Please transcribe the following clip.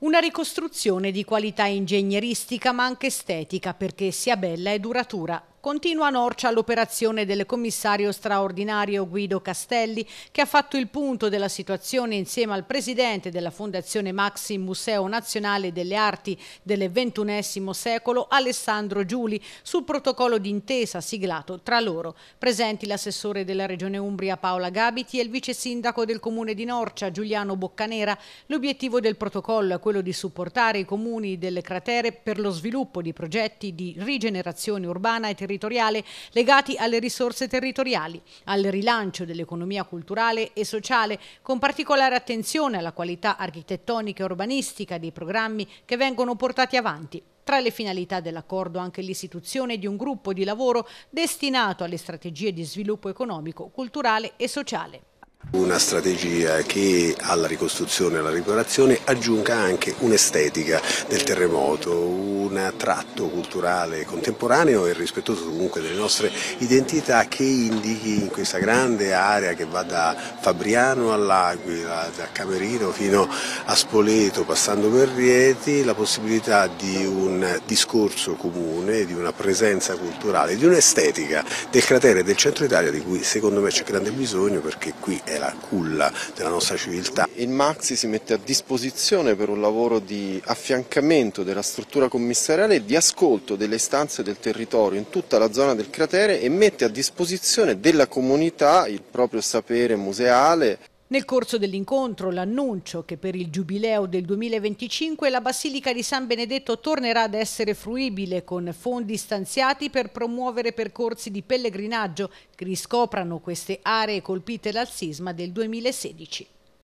Una ricostruzione di qualità ingegneristica ma anche estetica perché sia bella e duratura. Continua a Norcia l'operazione del commissario straordinario Guido Castelli che ha fatto il punto della situazione insieme al presidente della Fondazione Maxi Museo Nazionale delle Arti del XXI secolo Alessandro Giuli sul protocollo d'intesa siglato tra loro. Presenti l'assessore della Regione Umbria Paola Gabiti e il vice sindaco del comune di Norcia Giuliano Boccanera. L'obiettivo del protocollo è quello di supportare i comuni delle cratere per lo sviluppo di progetti di rigenerazione urbana e territoriale territoriale legati alle risorse territoriali, al rilancio dell'economia culturale e sociale, con particolare attenzione alla qualità architettonica e urbanistica dei programmi che vengono portati avanti. Tra le finalità dell'accordo anche l'istituzione di un gruppo di lavoro destinato alle strategie di sviluppo economico, culturale e sociale. Una strategia che alla ricostruzione e alla riparazione aggiunga anche un'estetica del terremoto, un tratto culturale contemporaneo e rispettoso comunque delle nostre identità che indichi in questa grande area che va da Fabriano all'Aquila, da Camerino fino a Spoleto, passando per Rieti, la possibilità di un discorso comune, di una presenza culturale, di un'estetica del cratere del centro Italia di cui secondo me c'è grande bisogno perché qui è la vera culla della nostra civiltà. Il Maxi si mette a disposizione per un lavoro di affiancamento della struttura commissariale e di ascolto delle istanze del territorio in tutta la zona del cratere e mette a disposizione della comunità il proprio sapere museale. Nel corso dell'incontro l'annuncio che per il Giubileo del 2025 la Basilica di San Benedetto tornerà ad essere fruibile con fondi stanziati per promuovere percorsi di pellegrinaggio che riscoprano queste aree colpite dal sisma del 2016.